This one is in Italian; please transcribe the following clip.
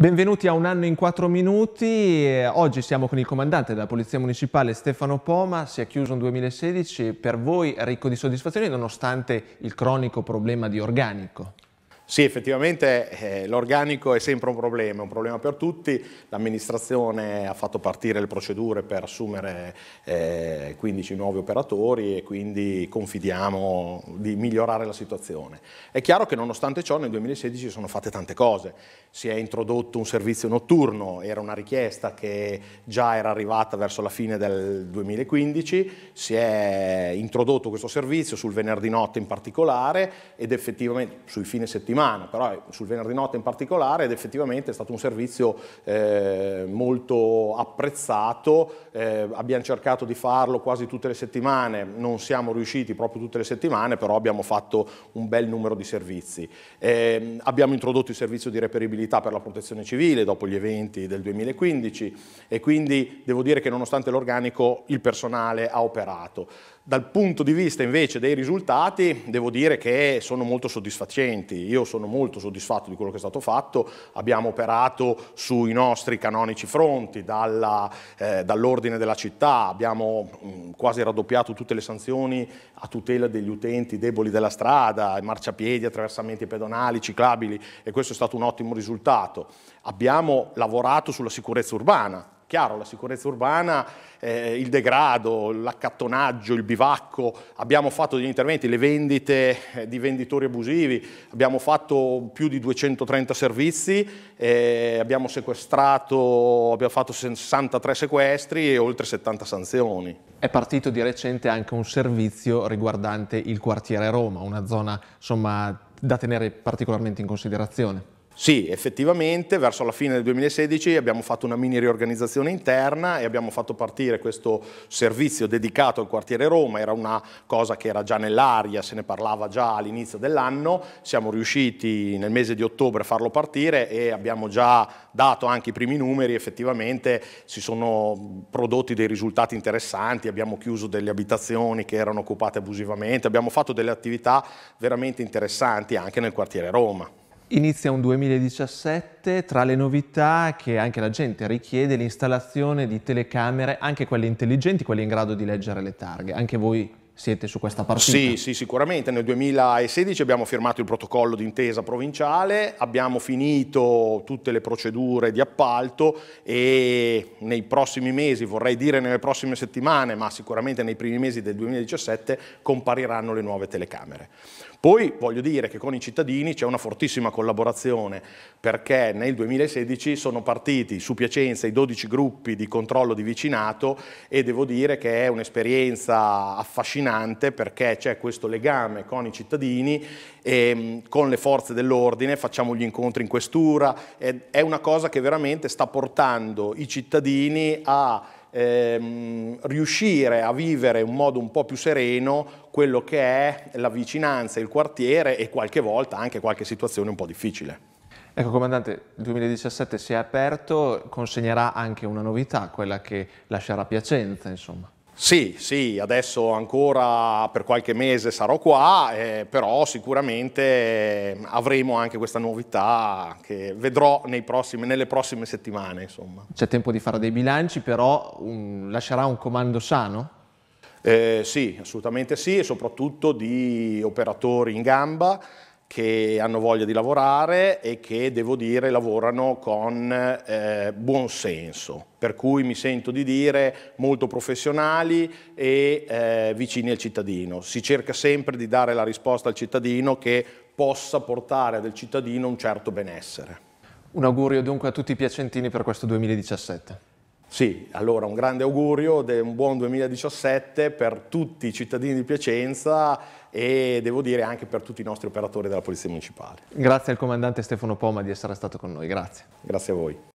Benvenuti a Un anno in quattro minuti, oggi siamo con il comandante della Polizia Municipale Stefano Poma, si è chiuso un 2016 per voi ricco di soddisfazioni nonostante il cronico problema di organico. Sì, effettivamente eh, l'organico è sempre un problema, un problema per tutti. L'amministrazione ha fatto partire le procedure per assumere eh, 15 nuovi operatori e quindi confidiamo di migliorare la situazione. È chiaro che nonostante ciò nel 2016 sono fatte tante cose. Si è introdotto un servizio notturno, era una richiesta che già era arrivata verso la fine del 2015, si è introdotto questo servizio sul venerdì notte in particolare ed effettivamente sui fine settimana settimana, però eh, sul venerdì notte in particolare ed effettivamente è stato un servizio eh, molto apprezzato, eh, abbiamo cercato di farlo quasi tutte le settimane, non siamo riusciti proprio tutte le settimane, però abbiamo fatto un bel numero di servizi. Eh, abbiamo introdotto il servizio di reperibilità per la protezione civile dopo gli eventi del 2015 e quindi devo dire che nonostante l'organico il personale ha operato. Dal punto di vista invece dei risultati devo dire che sono molto soddisfacenti. Io sono molto soddisfatto di quello che è stato fatto, abbiamo operato sui nostri canonici fronti, dalla, eh, dall'ordine della città, abbiamo mh, mm, quasi raddoppiato tutte le sanzioni a tutela degli utenti deboli della strada, marciapiedi, attraversamenti pedonali, ciclabili e questo è stato un ottimo risultato. Abbiamo lavorato sulla sicurezza urbana, Chiaro, la sicurezza urbana, eh, il degrado, l'accattonaggio, il bivacco, abbiamo fatto degli interventi, le vendite eh, di venditori abusivi, abbiamo fatto più di 230 servizi, eh, abbiamo sequestrato, abbiamo fatto 63 sequestri e oltre 70 sanzioni. È partito di recente anche un servizio riguardante il quartiere Roma, una zona insomma, da tenere particolarmente in considerazione. Sì, effettivamente verso la fine del 2016 abbiamo fatto una mini riorganizzazione interna e abbiamo fatto partire questo servizio dedicato al quartiere Roma, era una cosa che era già nell'aria, se ne parlava già all'inizio dell'anno, siamo riusciti nel mese di ottobre a farlo partire e abbiamo già dato anche i primi numeri, effettivamente si sono prodotti dei risultati interessanti, abbiamo chiuso delle abitazioni che erano occupate abusivamente, abbiamo fatto delle attività veramente interessanti anche nel quartiere Roma. Inizia un 2017, tra le novità che anche la gente richiede l'installazione di telecamere, anche quelle intelligenti, quelle in grado di leggere le targhe. Anche voi siete su questa partita? Sì, sì, sicuramente. Nel 2016 abbiamo firmato il protocollo d'intesa provinciale, abbiamo finito tutte le procedure di appalto e nei prossimi mesi, vorrei dire nelle prossime settimane, ma sicuramente nei primi mesi del 2017, compariranno le nuove telecamere. Poi voglio dire che con i cittadini c'è una fortissima collaborazione perché nel 2016 sono partiti su Piacenza i 12 gruppi di controllo di vicinato e devo dire che è un'esperienza affascinante perché c'è questo legame con i cittadini e mm, con le forze dell'ordine, facciamo gli incontri in questura, è una cosa che veramente sta portando i cittadini a ehm, riuscire a vivere in modo un po' più sereno quello che è la vicinanza, il quartiere e qualche volta anche qualche situazione un po' difficile. Ecco comandante, il 2017 si è aperto, consegnerà anche una novità, quella che lascerà Piacenza insomma. Sì, sì, adesso ancora per qualche mese sarò qua, eh, però sicuramente eh, avremo anche questa novità che vedrò prossimi, nelle prossime settimane. C'è tempo di fare dei bilanci, però um, lascerà un comando sano? Eh, sì, assolutamente sì, e soprattutto di operatori in gamba che hanno voglia di lavorare e che, devo dire, lavorano con eh, buon senso, per cui mi sento di dire molto professionali e eh, vicini al cittadino. Si cerca sempre di dare la risposta al cittadino che possa portare del cittadino un certo benessere. Un augurio dunque a tutti i piacentini per questo 2017. Sì, allora un grande augurio, un buon 2017 per tutti i cittadini di Piacenza e devo dire anche per tutti i nostri operatori della Polizia Municipale. Grazie al comandante Stefano Poma di essere stato con noi, grazie. Grazie a voi.